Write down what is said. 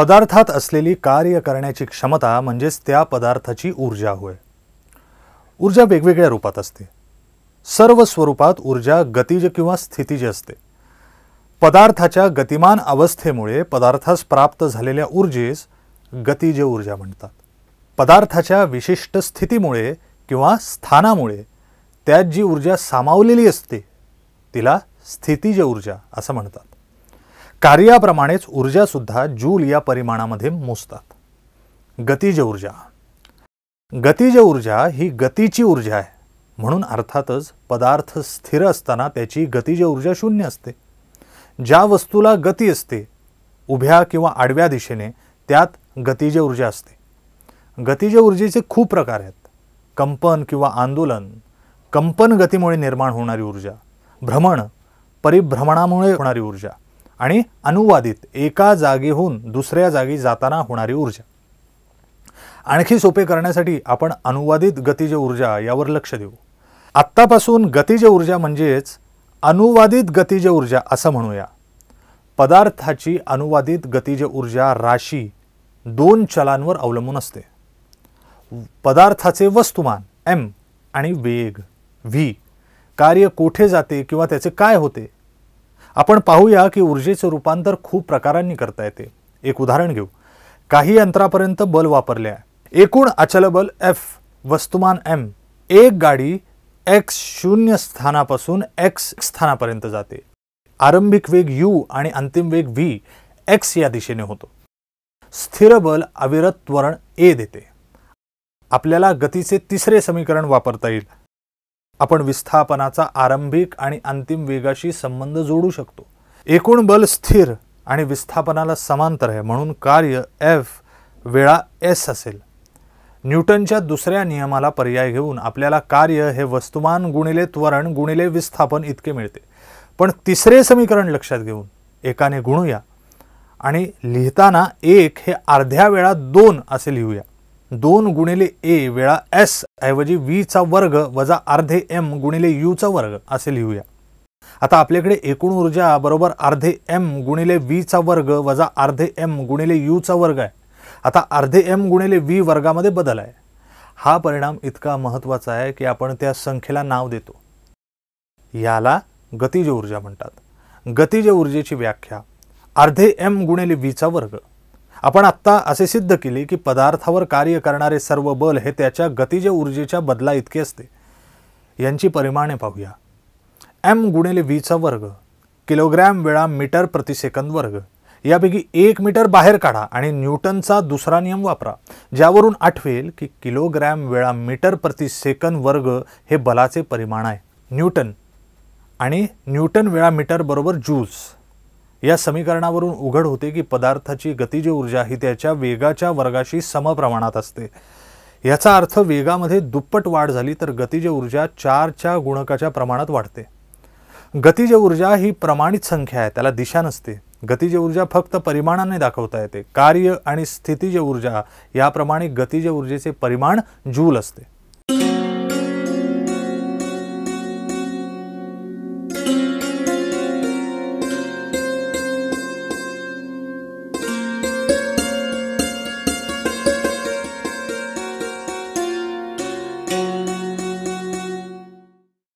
पदार्थात असलेली कार्य करण्याची क्षमता म्हणजेच त्या पदार्थाची ऊर्जा होय ऊर्जा वेगवेगळ्या रूपात असते सर्व स्वरूपात ऊर्जा गतिज किंवा स्थितीज असते पदार्थाच्या गतिमान अवस्थेमुळे पदार्थास प्राप्त झालेल्या ऊर्जेस गतिज ऊर्जा म्हणतात पदार्थाच्या विशिष्ट स्थितीमुळे किंवा स्थानामुळे त्यात जी ऊर्जा सामावलेली असते तिला स्थितीज ऊर्जा असं म्हणतात कार्याप्रमाणेच ऊर्जासुद्धा जूल या परिमाणामध्ये मोजतात गतिज ऊर्जा गतिज ऊर्जा ही गतीची ऊर्जा आहे म्हणून अर्थातच पदार्थ स्थिर असताना त्याची गतिज ऊर्जा शून्य असते ज्या वस्तूला गती असते उभ्या किंवा आडव्या दिशेने त्यात गतिज ऊर्जा असते गतिज ऊर्जेचे खूप प्रकार आहेत कंपन किंवा आंदोलन कंपन गतीमुळे निर्माण होणारी ऊर्जा भ्रमण परिभ्रमणामुळे होणारी ऊर्जा आणि अनुवादित एका जागेहून दुसऱ्या जागी जाताना होणारी ऊर्जा आणखी सोपे करण्यासाठी आपण अनुवादित गतिज ऊर्जा यावर लक्ष देऊ आत्तापासून गतिज ऊर्जा म्हणजेच अनुवादित गतिज ऊर्जा असं म्हणूया पदार्थाची अनुवादित गतिज ऊर्जा राशी दोन चलांवर अवलंबून असते पदार्थाचे वस्तुमान एम आणि वेग व्ही कार्य कोठे जाते किंवा त्याचे काय होते आपण पाहूया की ऊर्जेचं रूपांतर खूप प्रकारांनी करता येते एक उदाहरण घेऊ काही यंत्रापर्यंत बल वापरले आहे एकूण अचल बल एफ वस्तुमान एम एक गाडी एक्स शून्य स्थानापासून एक्स स्थानापर्यंत जाते आरंभिक वेग यू आणि अंतिम वेग व्ही एक्स या दिशेने होतो स्थिर बल अविरत त्वरण ए देते आपल्याला गतीचे तिसरे समीकरण वापरता येईल आपण विस्थापनाचा आरंभिक आणि अंतिम वेगाशी संबंध जोडू शकतो एकूण बल स्थिर आणि विस्थापनाला समांतर आहे म्हणून कार्य एफ वेळा एस असेल न्यूटनच्या दुसऱ्या नियमाला पर्याय घेऊन आपल्याला कार्य हे वस्तुमान गुणिले त्वरण गुणिले विस्थापन इतके मिळते पण तिसरे समीकरण लक्षात घेऊन एकाने गुणूया आणि लिहिताना एक हे अर्ध्या वेळा दोन असे लिहूया दोन गुणिले ए वेळा एस ऐवजी व्हीचा वर्ग वजा अर्धे एम गुणिले यूचा वर्ग असे लिहूया आता आपल्याकडे एकूण ऊर्जा बरोबर अर्धे एम गुणिले चा वर्ग वजा अर्धे एम गुणिले चा वर्ग आहे आता अर्धे एम गुणिले व्ही वर्गामध्ये बदल आहे हा परिणाम इतका महत्त्वाचा आहे की आपण त्या संख्येला नाव देतो याला गतिज ऊर्जा म्हणतात गतिज ऊर्जेची व्याख्या अर्धे एम गुणिले चा वर्ग आपण आत्ता असे सिद्ध केले की पदार्थावर कार्य करणारे सर्व बल हे त्याच्या गतिज ऊर्जेच्या बदला इतके असते यांची परिमाणे पाहूया एम गुणिले वीचा वर्ग किलोग्रॅम वेळा मीटर प्रतिसेकंद वर्ग यापैकी एक मीटर बाहेर काढा आणि न्यूटनचा दुसरा नियम वापरा ज्यावरून आठवेल की किलोग्रॅम वेळा मीटर प्रतिसेकंद वर्ग हे बलाचे परिमाण आहे न्यूटन आणि न्यूटन वेळा मीटर बरोबर ज्यूल्स या समीकरणावरून उघड होते की पदार्थाची गतिज ऊर्जा ही त्याच्या वेगाच्या वर्गाशी समप्रमाणात असते याचा अर्थ वेगामध्ये दुप्पट वाढ झाली तर गतिज ऊर्जा चारच्या गुणकाच्या प्रमाणात वाढते गतिज ऊर्जा ही प्रमाणित संख्या आहे त्याला दिशा नसते गतिज ऊर्जा फक्त परिमाणाने दाखवता येते कार्य आणि स्थितीज ऊर्जा याप्रमाणे गतिज ऊर्जेचे परिमाण जूल असते